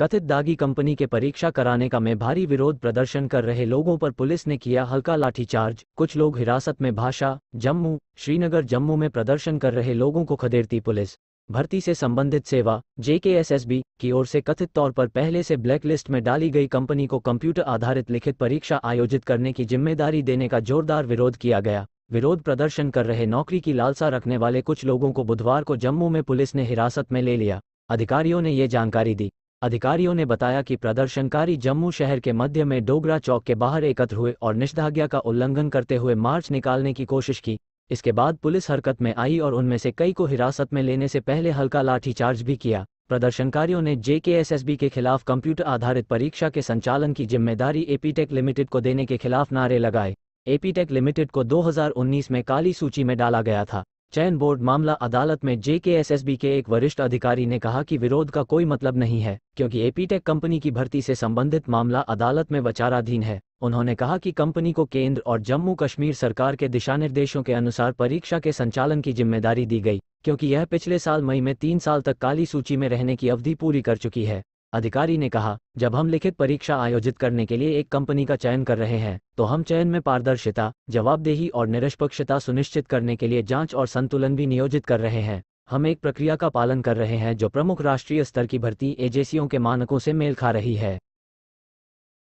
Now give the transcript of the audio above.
कथित दागी कंपनी के परीक्षा कराने का में भारी विरोध प्रदर्शन कर रहे लोगों पर पुलिस ने किया हल्का लाठीचार्ज कुछ लोग हिरासत में भाषा जम्मू श्रीनगर जम्मू में प्रदर्शन कर रहे लोगों को खदेड़ती पुलिस भर्ती से संबंधित सेवा जेकेएसएसबी की ओर से कथित तौर पर पहले से ब्लैकलिस्ट में डाली गई कंपनी को कंप्यूटर आधारित लिखित परीक्षा आयोजित करने की जिम्मेदारी देने का जोरदार विरोध किया गया विरोध प्रदर्शन कर रहे नौकरी की लालसा रखने वाले कुछ लोगों को बुधवार को जम्मू में पुलिस ने हिरासत में ले लिया अधिकारियों ने ये जानकारी दी अधिकारियों ने बताया कि प्रदर्शनकारी जम्मू शहर के मध्य में डोगरा चौक के बाहर एकत्र हुए और निषेधाज्ञा का उल्लंघन करते हुए मार्च निकालने की कोशिश की इसके बाद पुलिस हरकत में आई और उनमें से कई को हिरासत में लेने से पहले हल्का लाठीचार्ज भी किया प्रदर्शनकारियों ने जेकेएसएसबी के खिलाफ कंप्यूटर आधारित परीक्षा के संचालन की जिम्मेदारी एपीटेक लिमिटेड को देने के खिलाफ नारे लगाए एपीटेक लिमिटेड को 2019 में काली सूची में डाला गया था चयन बोर्ड मामला अदालत में जेकेएसएसबी के एक वरिष्ठ अधिकारी ने कहा कि विरोध का कोई मतलब नहीं है क्योंकि एपीटेक कंपनी की भर्ती से संबंधित मामला अदालत में विचाराधीन है उन्होंने कहा कि कंपनी को केंद्र और जम्मू कश्मीर सरकार के दिशानिर्देशों के अनुसार परीक्षा के संचालन की जिम्मेदारी दी गई क्योंकि यह पिछले साल मई में तीन साल तक काली सूची में रहने की अवधि पूरी कर चुकी है अधिकारी ने कहा जब हम लिखित परीक्षा आयोजित करने के लिए एक कंपनी का चयन कर रहे हैं तो हम चयन में पारदर्शिता जवाबदेही और निष्पक्षता सुनिश्चित करने के लिए जांच और संतुलन भी नियोजित कर रहे हैं हम एक प्रक्रिया का पालन कर रहे हैं जो प्रमुख राष्ट्रीय स्तर की भर्ती एजेंसियों के मानकों से मेल खा रही है